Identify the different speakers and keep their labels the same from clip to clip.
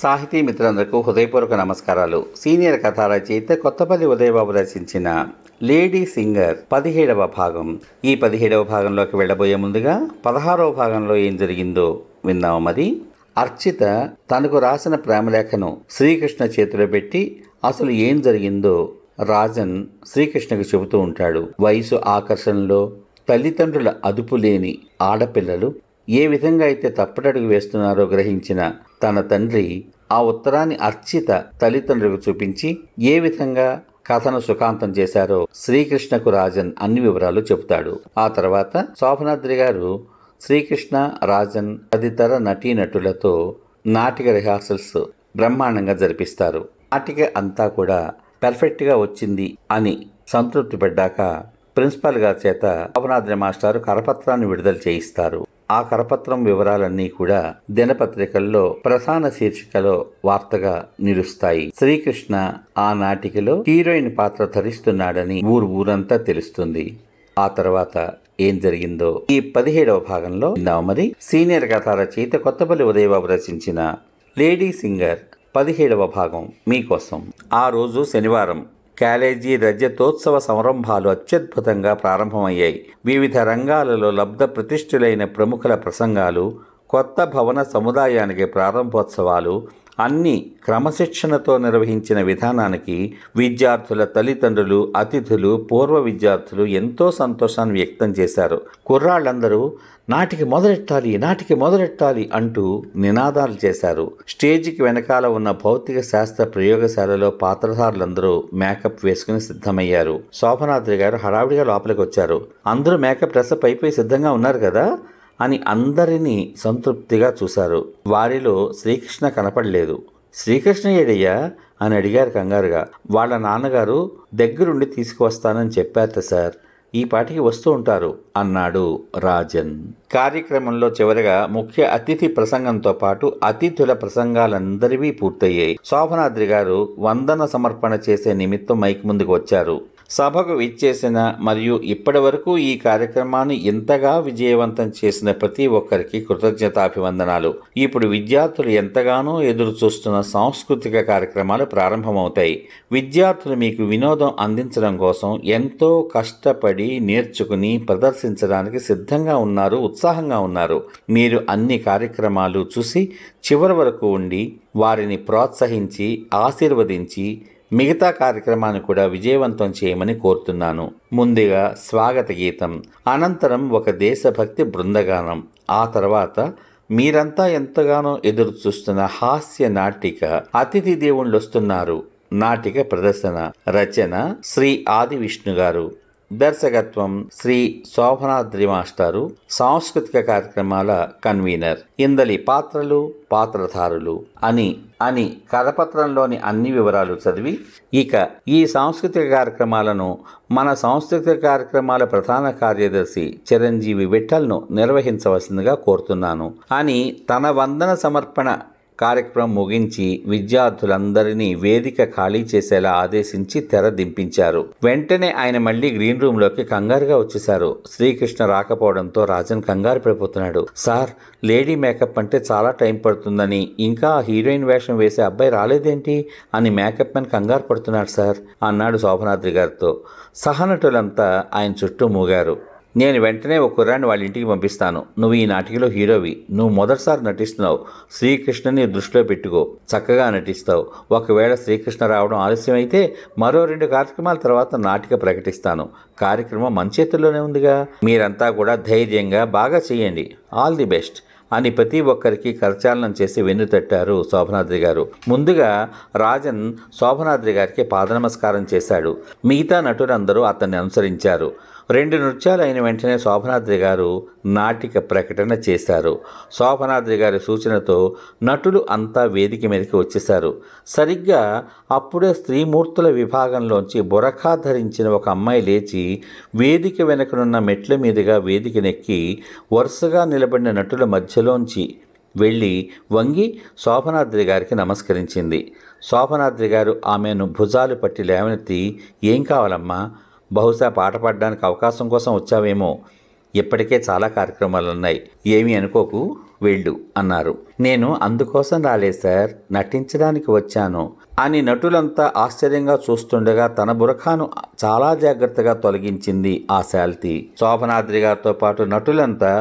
Speaker 1: సాహితీ మిత్రులందరకు హృదయపూర్వక నమస్కారాలు సీనియర్ కథా రచయిత కొత్తపల్లి ఉదయబాబు రచించిన లేడీ సింగర్ పదిహేడవ భాగం ఈ పదిహేడవ భాగంలోకి వెళ్ళబోయే ముందుగా పదహారవ భాగంలో ఏం జరిగిందో విన్నాము మరి అర్చిత తనకు రాసిన ప్రేమలేఖను శ్రీకృష్ణ చేతిలో పెట్టి అసలు ఏం జరిగిందో రాజన్ శ్రీకృష్ణకు చెబుతూ ఉంటాడు వయసు ఆకర్షణలో తల్లిదండ్రుల అదుపు లేని ఆడపిల్లలు ఏ విధంగా అయితే తప్పటడుగు వేస్తున్నారో గ్రహించిన తన తండ్రి ఆ ఉత్తరాన్ని అర్చిత తల్లిదండ్రులకు చూపించి ఏ విధంగా కథను సుఖాంతం చేశారో శ్రీకృష్ణకు రాజన్ అన్ని వివరాలు చెబుతాడు ఆ తర్వాత శోభనాద్రి గారు శ్రీకృష్ణ రాజన్ తదితర నటీనటులతో నాటిక రిహార్సల్స్ బ్రహ్మాండంగా జరిపిస్తారు నాటిక అంతా కూడా పెర్ఫెక్ట్గా వచ్చింది అని సంతృప్తి పడ్డాక ప్రిన్సిపాల్ గారి చేత శోభనాద్రి మాస్టారు కరపత్రాన్ని విడుదల చేయిస్తారు ఆ కరపత్రం వివరాలన్నీ కూడా దినపత్రికల్లో ప్రధాన శీర్షికలో వార్తగా నిలుస్తాయి శ్రీకృష్ణ ఆ నాటికలో హీరోయిన్ పాత్ర ధరిస్తున్నాడని ఊరు ఊరంతా తెలుస్తుంది ఆ తర్వాత ఏం జరిగిందో ఈ పదిహేడవ భాగంలో విందాం మరి సీనియర్ కథ రచయిత కొత్తపల్లి ఉదయబాబు రచించిన లేడీ సింగర్ పదిహేడవ భాగం మీకోసం ఆ రోజు శనివారం కాలేజీ రజతోత్సవ సంరంభాలు అత్యద్భుతంగా ప్రారంభమయ్యాయి వివిధ రంగాలలో లబ్ధ ప్రతిష్ఠులైన ప్రముఖుల ప్రసంగాలు కొత్త భవన సముదాయానికి ప్రారంభోత్సవాలు అన్ని క్రమశిక్షణతో నిర్వహించిన విధానానికి విద్యార్థుల తల్లిదండ్రులు అతిథులు పూర్వ విద్యార్థులు ఎంతో సంతోషాన్ని వ్యక్తం చేశారు కుర్రాళ్ళందరూ నాటికి మొదలెట్టాలి నాటికి మొదలెట్టాలి అంటూ నినాదాలు చేశారు స్టేజికి వెనకాల ఉన్న భౌతిక శాస్త్ర ప్రయోగశాలలో పాత్రధారులందరూ మేకప్ వేసుకుని సిద్ధమయ్యారు శోభనాద్రి గారు హడావిడిగా లోపలికి వచ్చారు అందరూ మేకప్ డ్రెస్ పైపై సిద్ధంగా ఉన్నారు కదా అని అందరినీ సంతృప్తిగా చూశారు వారిలో శ్రీకృష్ణ కనపడలేదు శ్రీకృష్ణ ఏడయ్యా అని అడిగారు కంగారుగా వాళ్ళ నాన్నగారు దగ్గరుండి తీసుకువస్తానని చెప్పారు సార్ ఈ పాటికి వస్తూ ఉంటారు అన్నాడు రాజన్ కార్యక్రమంలో చివరిగా ముఖ్య అతిథి ప్రసంగంతో పాటు అతిథుల ప్రసంగాలందరివి పూర్తయ్యాయి శోభనాద్రి గారు వందన సమర్పణ చేసే నిమిత్తం మైక్ ముందుకు వచ్చారు సభకు విచ్చేసిన మరియు ఇప్పటి వరకు ఈ కార్యక్రమాన్ని ఎంతగా విజయవంతం చేసిన ప్రతి ఒక్కరికి కృతజ్ఞతాభివందనాలు ఇప్పుడు విద్యార్థులు ఎంతగానో ఎదురు చూస్తున్న సాంస్కృతిక కార్యక్రమాలు ప్రారంభమవుతాయి విద్యార్థులు మీకు వినోదం అందించడం కోసం ఎంతో కష్టపడి నేర్చుకుని ప్రదర్శించడానికి సిద్ధంగా ఉన్నారు ఉత్సాహంగా ఉన్నారు మీరు అన్ని కార్యక్రమాలు చూసి చివరి వరకు ఉండి వారిని ప్రోత్సహించి ఆశీర్వదించి మిగతా కార్యక్రమాన్ని కూడా విజయవంతం చేయమని కోరుతున్నాను ముందుగా స్వాగత గీతం అనంతరం ఒక దేశభక్తి బృందగానం ఆ తర్వాత మీరంతా ఎంతగానో ఎదురు చూస్తున్న హాస్య నాటిక అతిథి దేవుళ్ళు వస్తున్నారు నాటిక ప్రదర్శన రచన శ్రీ ఆది విష్ణు గారు దర్శకత్వం శ్రీ శోభనాద్రి మాస్టారు సాంస్కృతిక కార్యక్రమాల కన్వీనర్ ఇందలి పాత్రలు పాత్రధారులు అని అని కథపత్రంలోని అన్ని వివరాలు చదివి ఇక ఈ సాంస్కృతిక కార్యక్రమాలను మన సాంస్కృతిక కార్యక్రమాల ప్రధాన కార్యదర్శి చిరంజీవి విఠల్ను నిర్వహించవలసిందిగా కోరుతున్నాను అని తన వందన సమర్పణ కార్యక్రమం ముగించి విద్యార్థులందరినీ వేదిక ఖాళీ చేసేలా ఆదేశించి తెర దింపించారు వెంటనే ఆయన మళ్లీ గ్రీన్ రూమ్ లోకి కంగారుగా వచ్చేశారు శ్రీకృష్ణ రాకపోవడంతో రాజన్ కంగారు పడిపోతున్నాడు సార్ లేడీ మేకప్ అంటే చాలా టైం పడుతుందని ఇంకా హీరోయిన్ వేషం వేసే అబ్బాయి రాలేదేంటి అని మేకప్ మ్యాన్ కంగారు పడుతున్నాడు సార్ అన్నాడు శోభనాద్రి గారితో సహనటులంతా ఆయన చుట్టూ మూగారు నేను వెంటనే ఒక కుర్రాన్ని వాళ్ళ ఇంటికి పంపిస్తాను నువ్వు ఈ నాటికలో హీరోవి నువ్వు మొదటిసారి నటిస్తున్నావు శ్రీకృష్ణని దృష్టిలో పెట్టుకో చక్కగా నటిస్తావు ఒకవేళ శ్రీకృష్ణ రావడం ఆలస్యమైతే మరో రెండు కార్యక్రమాల తర్వాత నాటిక ప్రకటిస్తాను కార్యక్రమం మన చేతుల్లోనే ఉందిగా మీరంతా కూడా ధైర్యంగా బాగా చేయండి ఆల్ ది బెస్ట్ అని ప్రతి ఒక్కరికి కరచాలనం చేసి వెన్ను తట్టారు శోభనాద్రి గారు ముందుగా రాజన్ శోభనాద్రి గారికి పాదనమస్కారం చేశాడు మిగతా నటులందరూ అతన్ని అనుసరించారు రెండు నృత్యాలు అయిన వెంటనే శోభనాద్రి గారు నాటిక ప్రకటన చేశారు శోభనాద్రి గారి సూచనతో నటులు అంతా వేదిక మీదకి వచ్చేశారు సరిగ్గా అప్పుడే స్త్రీమూర్తుల విభాగంలోంచి బురఖా ధరించిన ఒక అమ్మాయి లేచి వేదిక వెనుకనున్న మెట్ల మీదుగా వేదిక నెక్కి వరుసగా నిలబడిన నటుల మధ్యలోంచి వెళ్ళి వంగి శోభనాద్రి గారికి నమస్కరించింది శోభనాద్రి గారు ఆమెను భుజాలు పట్టి లేవనెత్తి ఏం కావాలమ్మా బహుశా పాట పాడడానికి అవకాశం కోసం వచ్చావేమో ఇప్పటికే చాలా కార్యక్రమాలు ఉన్నాయి ఏమీ అనుకోకు వెళ్ళు అన్నారు నేను అందుకోసం రాలే సార్ నటించడానికి వచ్చాను అని నటులంతా ఆశ్చర్యంగా చూస్తుండగా తన బురఖాను చాలా జాగ్రత్తగా తొలగించింది ఆ శాల్తి శోభనాద్రి గారితో పాటు నటులంతా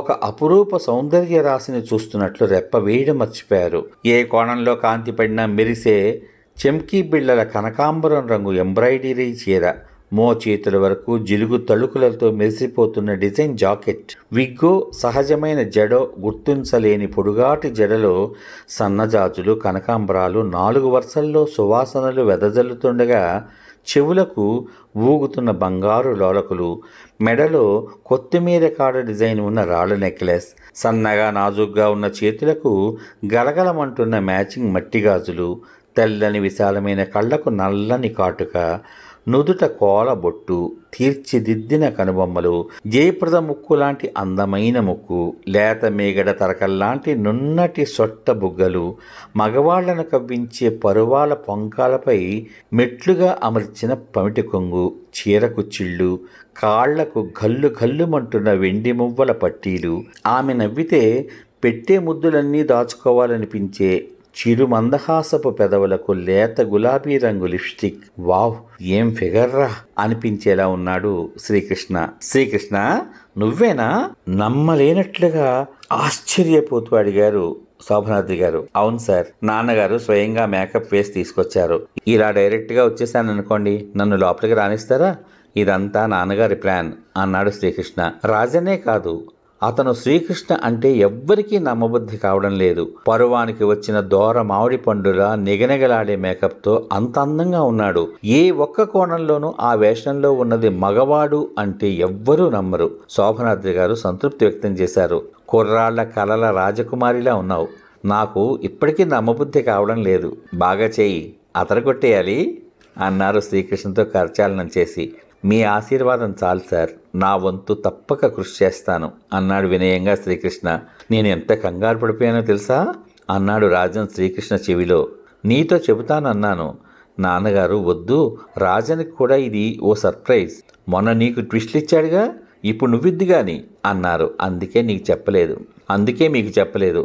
Speaker 1: ఒక అపురూప సౌందర్య రాశిని చూస్తున్నట్లు రెప్ప వేయడం మర్చిపోయారు ఏ కోణంలో కాంతి పడినా మెరిసే చెమ్కీ బిళ్ళల కనకాంబరం రంగు ఎంబ్రాయిడరీ చీర మో చేతుల వరకు జిలుగు తళుకులతో మెరిసిపోతున్న డిజైన్ జాకెట్ విగ్గో సహజమైన జడ గుర్తించలేని పొడుగాటి జడలో సన్నజాజులు కనకాంబరాలు నాలుగు వరుసల్లో సువాసనలు వెదజల్లుతుండగా చెవులకు ఊగుతున్న బంగారు లోలకులు మెడలో కొత్తిమీర కాడ డిజైన్ ఉన్న రాళ్ళ నెక్లెస్ సన్నగా నాజుగ్గా ఉన్న చేతులకు గలగలమంటున్న మ్యాచింగ్ మట్టి గాజులు తెల్లని విశాలమైన కళ్ళకు నల్లని కాటుక నుదుట కోలబొట్టు తీర్చిదిద్దిన కనుబొమ్మలు జయప్రద ముక్కు లాంటి అందమైన ముక్కు లేత మేగడ తరకల్లాంటి నున్నటి సొట్ట బుగ్గలు మగవాళ్లను కవ్వించే పరువాల పొంకాలపై మెట్లుగా అమర్చిన పమిటి కొంగు చీరకు చిళ్ళు కాళ్లకు గల్లు గల్లుమంటున్న వెండి మువ్వల పట్టీలు ఆమె నవ్వితే పెట్టే ముద్దులన్నీ దాచుకోవాలనిపించే చిరు మందహాసపు పెదవులకు లేత గులాబీ రంగు లిప్స్టిక్ వావ్ ఏం ఫిగర్ రా అనిపించేలా ఉన్నాడు శ్రీకృష్ణ శ్రీకృష్ణ నువ్వేనా నమ్మలేనట్లుగా ఆశ్చర్యపోతూ అడిగారు శోభనాద్రి గారు అవును సార్ నాన్నగారు స్వయంగా మేకప్ వేసి తీసుకొచ్చారు ఇలా డైరెక్ట్గా వచ్చేసాను అనుకోండి నన్ను లోపలికి రాణిస్తారా ఇదంతా నాన్నగారి ప్లాన్ అన్నాడు శ్రీకృష్ణ రాజనే కాదు అతను శ్రీకృష్ణ అంటే ఎవ్వరికీ నమ్మబుద్ధి కావడం లేదు పరువానికి వచ్చిన దోర మామిడి పండులా నిగనిగలాడే మేకప్తో అంత అందంగా ఉన్నాడు ఏ ఒక్క కోణంలోనూ ఆ వేషంలో ఉన్నది మగవాడు అంటే ఎవ్వరూ నమ్మరు శోభనాద్రి గారు సంతృప్తి వ్యక్తం చేశారు కుర్రాళ్ల కలల రాజకుమారిలా ఉన్నావు నాకు ఇప్పటికీ నమ్మబుద్ధి కావడం లేదు బాగా చేయి అతరగొట్టేయాలి అన్నారు శ్రీకృష్ణతో కరచాలనం చేసి మీ ఆశీర్వాదం చాలు సార్ నా వంతు తప్పక కృషి చేస్తాను అన్నాడు వినయంగా శ్రీకృష్ణ నేను ఎంత కంగారు పడిపోయానో తెలుసా అన్నాడు రాజన్ శ్రీకృష్ణ చెవిలో నీతో చెబుతానన్నాను నాన్నగారు వద్దు రాజనికి కూడా ఇది ఓ సర్ప్రైజ్ మొన్న నీకు ట్విస్ట్ ఇచ్చాడుగా ఇప్పుడు నువ్విద్ది కానీ అన్నారు అందుకే నీకు చెప్పలేదు అందుకే మీకు చెప్పలేదు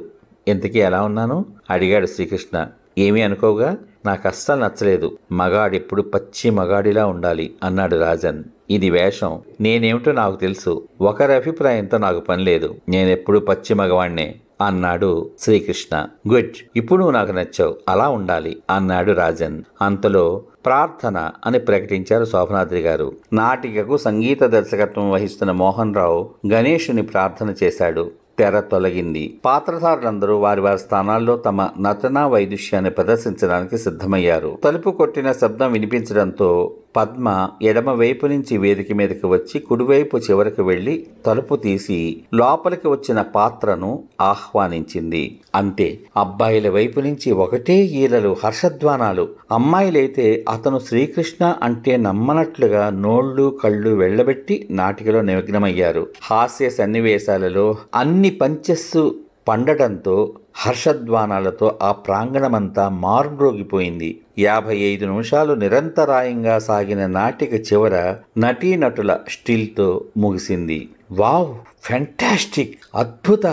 Speaker 1: ఇంతకీ ఎలా ఉన్నాను అడిగాడు శ్రీకృష్ణ ఏమీ అనుకోగా నాకు అస్సలు నచ్చలేదు మగాడెప్పుడు పచ్చి మగాడిలా ఉండాలి అన్నాడు రాజన్ ఇది వేషం నేనేమిటో నాకు తెలుసు ఒకరి అభిప్రాయంతో నాకు పని లేదు నేనెప్పుడు పచ్చి మగవాణ్ణే అన్నాడు శ్రీకృష్ణ గుడ్ ఇప్పుడు నాకు నచ్చావు అలా ఉండాలి అన్నాడు రాజన్ అంతలో ప్రార్థన అని ప్రకటించారు శోభనాద్రి గారు నాటికకు సంగీత దర్శకత్వం వహిస్తున్న మోహన్ రావు గణేషుని ప్రార్థన చేశాడు తెర తొలగింది పాత్రధారులందరూ వారి వారి స్థానాల్లో తమ నటనా వైదుష్యాన్ని ప్రదర్శించడానికి సిద్ధమయ్యారు తలుపు కొట్టిన శబ్దం వినిపించడంతో పద్మ ఎడమవైపు నుంచి వేదిక మీదకి వచ్చి కుడివైపు చివరకు వెళ్ళి తలుపు తీసి లోపలికి వచ్చిన పాత్రను ఆహ్వానించింది అంతే అబ్బాయిల వైపు నుంచి ఒకటే ఈలలు హర్షధ్వానాలు అమ్మాయిలైతే అతను శ్రీకృష్ణ అంటే నమ్మనట్లుగా నోళ్లు కళ్ళు వెళ్ళబెట్టి నాటికలో నిమగ్నమయ్యారు హాస్య సన్నివేశాలలో అన్ని పంచస్సు పండటంతో హర్షధ్వానాలతో ఆ ప్రాంగణమంతా మారుమ్రోగిపోయింది యాభై ఐదు నిమిషాలు నిరంతరాయంగా సాగిన నాటిక చివర నటీనటుల స్టిల్తో ముగిసింది వావ్ ఫ్యాంటాస్టిక్ అద్భుత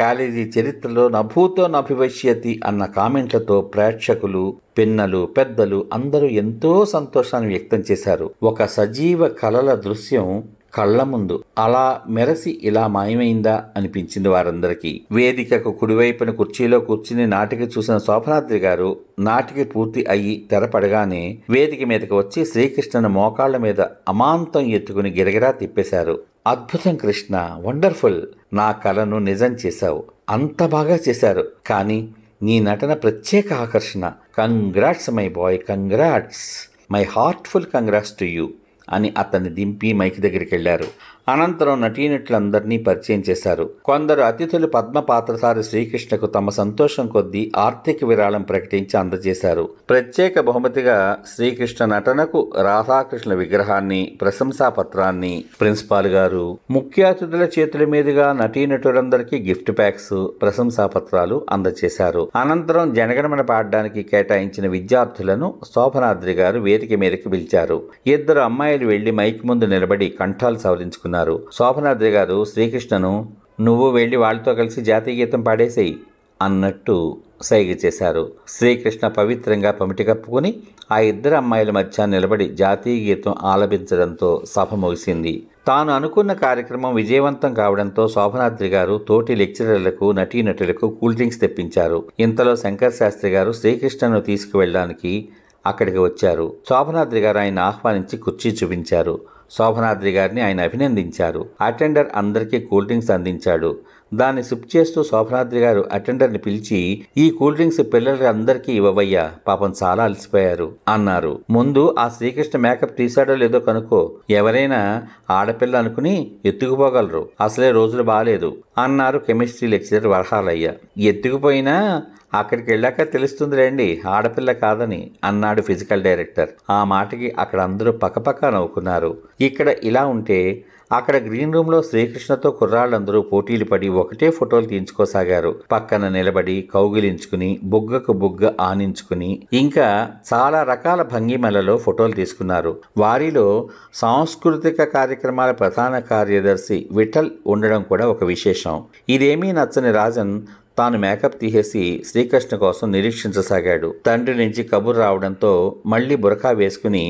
Speaker 1: కాలేజీ చరిత్రలో నభూతో నభివశ్యతి అన్న కామెంట్లతో ప్రేక్షకులు పిన్నలు పెద్దలు అందరూ ఎంతో సంతోషాన్ని వ్యక్తం చేశారు ఒక సజీవ కళల దృశ్యం కళ్ల ముందు అలా మెరసి ఇలా మాయమైందా అనిపించింది వారందరికీ వేదికకు కుడివైపున కుర్చీలో కూర్చుని నాటిక చూసిన శోభనాద్రి గారు నాటికి పూర్తి అయ్యి తెరపడగానే వేదిక మీదకి వచ్చి శ్రీకృష్ణను మోకాళ్ల మీద అమాంతం ఎత్తుకుని గిరగిరా తిప్పేశారు అద్భుతం కృష్ణ వండర్ఫుల్ నా కళను నిజం చేశావు అంత బాగా చేశారు కానీ నీ నటన ప్రత్యేక ఆకర్షణ congrats my boy congrats my heartful congrats to you అని అతన్ని దింపి మైక్ దగ్గరికి వెళ్ళారు అనంతరం నటీనటులందరినీ పరిచయం చేశారు కొందరు అతిథులు పద్మ పాత్రసారి శ్రీకృష్ణకు తమ సంతోషం కొద్దీ ఆర్థిక విరాళం ప్రకటించి అందజేశారు ప్రత్యేక బహుమతిగా శ్రీకృష్ణ నటనకు రాధాకృష్ణ విగ్రహాన్ని ప్రశంసా పత్రాన్ని ప్రిన్సిపాల్ గారు ముఖ్య అతిథుల చేతుల మీదుగా నటీనటులందరికీ గిఫ్ట్ ప్యాక్స్ ప్రశంసా పత్రాలు అందజేశారు అనంతరం జనగణమన పాడడానికి కేటాయించిన విద్యార్థులను శోభనాద్రి గారు వేదిక మేరకు పిలిచారు ఇద్దరు అమ్మాయిలు వెళ్లి మైక్ ముందు నిలబడి కంఠాలు సవరించుకున్నారు అన్నారు శోభనాద్రి గారు శ్రీకృష్ణను నువ్వు వెళ్ళి వాళ్ళతో కలిసి జాతీయ గీతం పాడేసేయి అన్నట్టు సైగ చేశారు శ్రీకృష్ణ పవిత్రంగా పమిటి కప్పుకొని ఆ ఇద్దరు అమ్మాయిల మధ్య నిలబడి జాతీయ గీతం ఆలపించడంతో సభ ముగిసింది తాను అనుకున్న కార్యక్రమం విజయవంతం కావడంతో శోభనాద్రి గారు తోటి లెక్చరర్లకు నటీనటులకు కూల్ డ్రింక్స్ తెప్పించారు ఇంతలో శంకర్ శాస్త్రి గారు శ్రీకృష్ణను తీసుకువెళ్ళడానికి అక్కడికి వచ్చారు శోభనాద్రి గారు ఆయన ఆహ్వానించి కుర్చీ చూపించారు శోభనాద్రి గారిని ఆయన అభినందించారు అటెండర్ అందరికీ కూల్ డ్రింక్స్ అందించాడు దాన్ని సిప్ చేస్తూ శోభనాద్రి గారు అటెండర్ని పిలిచి ఈ కూల్ డ్రింక్స్ పిల్లలకి అందరికీ ఇవ్వవయ్యా పాపం చాలా అలసిపోయారు అన్నారు ముందు ఆ శ్రీకృష్ణ మేకప్ తీశాడో లేదో కనుక్కో ఎవరైనా ఆడపిల్ల అనుకుని ఎత్తుకుపోగలరు అసలే రోజులు బాగాలేదు అన్నారు కెమిస్ట్రీ లెక్చరర్ వరహాలయ్య ఎత్తుకుపోయినా అక్కడికి వెళ్ళాక తెలుస్తుంది రండి ఆడపిల్ల కాదని అన్నాడు ఫిజికల్ డైరెక్టర్ ఆ మాటకి అక్కడ అందరూ పక్కపక్క నవ్వుకున్నారు ఇక్కడ ఇలా ఉంటే అక్కడ గ్రీన్ రూమ్లో శ్రీకృష్ణతో కుర్రాళ్ళందరూ పోటీలు పడి ఒకటే ఫోటోలు తీయించుకోసాగారు పక్కన నిలబడి కౌగిలించుకుని బుగ్గకు బుగ్గ ఆనించుకుని ఇంకా చాలా రకాల భంగిమలలో ఫోటోలు తీసుకున్నారు వారిలో సాంస్కృతిక కార్యక్రమాల ప్రధాన కార్యదర్శి విఠల్ ఉండడం కూడా ఒక విశేషం ఇదేమీ నచ్చని రాజన్ తాను మేకప్ తీసేసి శ్రీకృష్ణ కోసం నిరీక్షించసాగాడు తండ్రి నుంచి కబురు రావడంతో మళ్లీ బురకా వేసుకుని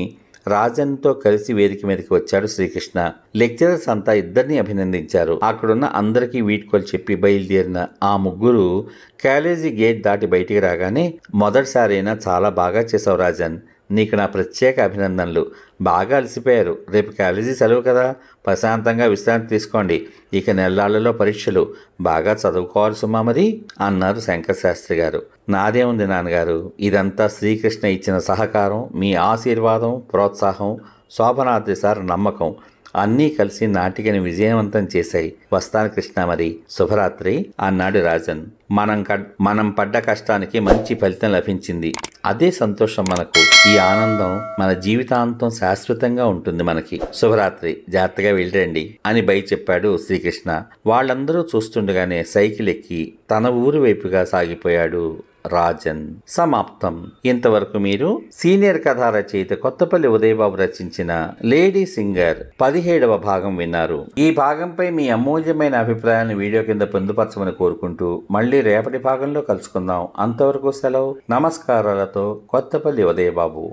Speaker 1: రాజన్తో కలిసి వేదిక మీదకి వచ్చాడు శ్రీకృష్ణ లెక్చరర్స్ అంతా ఇద్దరిని అభినందించారు అక్కడున్న అందరికీ వీడ్కోలు చెప్పి బయలుదేరిన ఆ ముగ్గురు కాలేజీ గేట్ దాటి బయటికి రాగానే మొదటిసారైనా చాలా బాగా చేశావు రాజన్ నీకు నా ప్రత్యేక అభినందనలు బాగా అలసిపోయారు రేపు కాలేజీ సెలవు కదా ప్రశాంతంగా విశ్రాంతి తీసుకోండి ఇక నెల్లాళ్ళలో పరీక్షలు బాగా చదువుకోవాలి సుమా మరి అన్నారు శంకర్ శాస్త్రి గారు నాదే ఉంది నాన్నగారు ఇదంతా శ్రీకృష్ణ ఇచ్చిన సహకారం మీ ఆశీర్వాదం ప్రోత్సాహం శోభనాద్రి సార్ నమ్మకం అన్నీ కలిసి నాటికని విజయవంతం చేశాయి వస్తాను కృష్ణ మరి శుభరాత్రి అన్నాడు రాజన్ మనం మనం పడ్డ కష్టానికి మంచి ఫలితం లభించింది అదే సంతోషం మనకు ఈ ఆనందం మన జీవితాంతం శాశ్వతంగా ఉంటుంది మనకి శుభరాత్రి జాగ్రత్తగా వెళ్ళండి అని బై చెప్పాడు శ్రీకృష్ణ వాళ్ళందరూ చూస్తుండగానే సైకిల్ ఎక్కి తన ఊరు వైపుగా సాగిపోయాడు రాజన్ సమాప్తం ఇంతవరకు మీరు సీనియర్ కథా రచయిత కొత్తపల్లి ఉదయబాబు రచించిన లేడీ సింగర్ పదిహేడవ భాగం విన్నారు ఈ భాగంపై మీ అమూల్యమైన అభిప్రాయాలను వీడియో కింద పొందుపరచమని కోరుకుంటూ మళ్ళీ రేపటి భాగంలో కలుసుకుందాం అంతవరకు సెలవు నమస్కారాలతో కొత్తపల్లి ఉదయబాబు